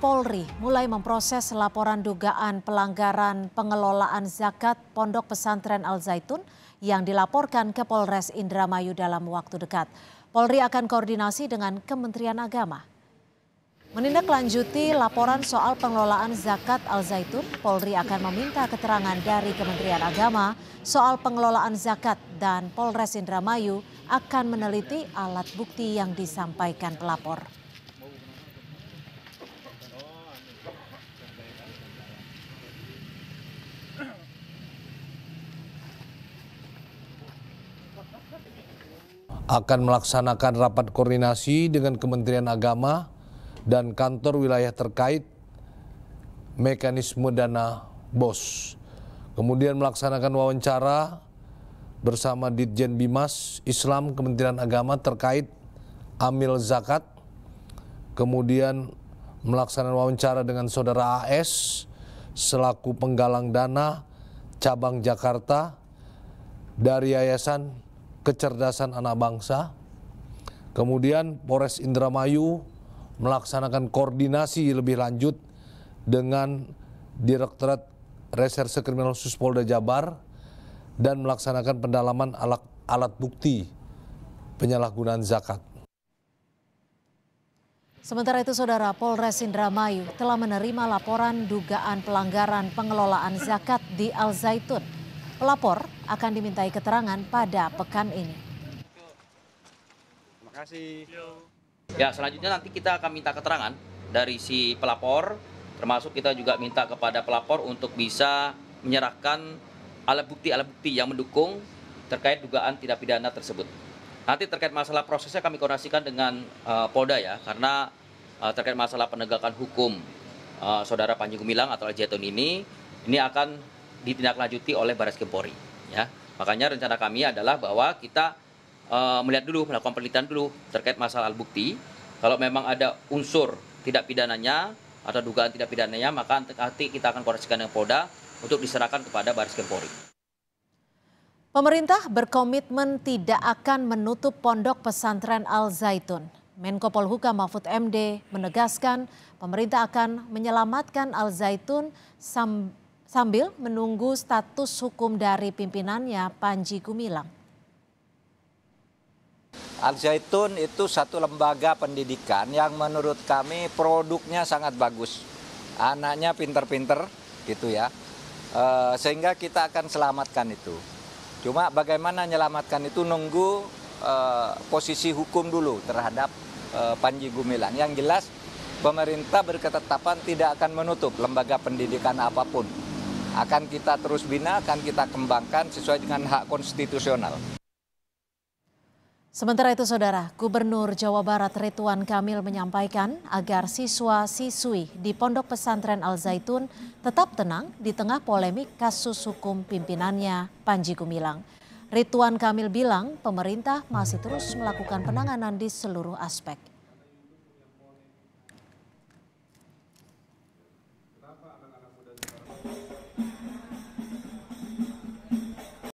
Polri mulai memproses laporan dugaan pelanggaran pengelolaan zakat Pondok Pesantren Al Zaitun yang dilaporkan ke Polres Indramayu dalam waktu dekat. Polri akan koordinasi dengan Kementerian Agama. Menindaklanjuti laporan soal pengelolaan zakat Al Zaitun, Polri akan meminta keterangan dari Kementerian Agama soal pengelolaan zakat dan Polres Indramayu akan meneliti alat bukti yang disampaikan pelapor. akan melaksanakan rapat koordinasi dengan Kementerian Agama dan kantor wilayah terkait mekanisme dana BOS. Kemudian melaksanakan wawancara bersama Ditjen Bimas Islam Kementerian Agama terkait amil zakat. Kemudian melaksanakan wawancara dengan saudara AS selaku penggalang dana cabang Jakarta dari Yayasan kecerdasan anak bangsa. Kemudian Polres Indramayu melaksanakan koordinasi lebih lanjut dengan Direktorat Reserse Kriminal Khusus Polda Jabar dan melaksanakan pendalaman alat, alat bukti penyalahgunaan zakat. Sementara itu, Saudara Polres Indramayu telah menerima laporan dugaan pelanggaran pengelolaan zakat di Al Zaitun. Pelapor akan dimintai keterangan pada pekan ini. Terima kasih. Ya, selanjutnya nanti kita akan minta keterangan dari si pelapor, termasuk kita juga minta kepada pelapor untuk bisa menyerahkan alat bukti-alat bukti yang mendukung terkait dugaan tidak pidana tersebut. Nanti terkait masalah prosesnya kami koordinasikan dengan uh, Polda ya, karena uh, terkait masalah penegakan hukum uh, saudara Panji Gumilang atau Jaitun ini, ini akan ditindaklanjuti oleh Baris Kempori ya. Makanya rencana kami adalah bahwa kita e, melihat dulu melakukan penelitian dulu terkait masalah bukti. Kalau memang ada unsur tidak pidananya atau dugaan tidak pidananya maka nanti kita akan koreksikan dengan Polda untuk diserahkan kepada Baris Kempori. Pemerintah berkomitmen tidak akan menutup pondok pesantren Al Zaitun. Menko Polhukam Mahfud MD menegaskan pemerintah akan menyelamatkan Al Zaitun sambil menunggu status hukum dari pimpinannya Panji Gumilang. Al Zaitun itu satu lembaga pendidikan yang menurut kami produknya sangat bagus. Anaknya pinter-pinter gitu ya. E, sehingga kita akan selamatkan itu. Cuma bagaimana menyelamatkan itu nunggu e, posisi hukum dulu terhadap e, Panji Gumilang. Yang jelas pemerintah berketetapan tidak akan menutup lembaga pendidikan apapun akan kita terus bina, akan kita kembangkan sesuai dengan hak konstitusional. Sementara itu Saudara, Gubernur Jawa Barat Ridwan Kamil menyampaikan agar siswa-siswi di Pondok Pesantren Al Zaitun tetap tenang di tengah polemik kasus hukum pimpinannya Panji Gumilang. Ridwan Kamil bilang pemerintah masih terus melakukan penanganan di seluruh aspek. Kenapa anak-anak muda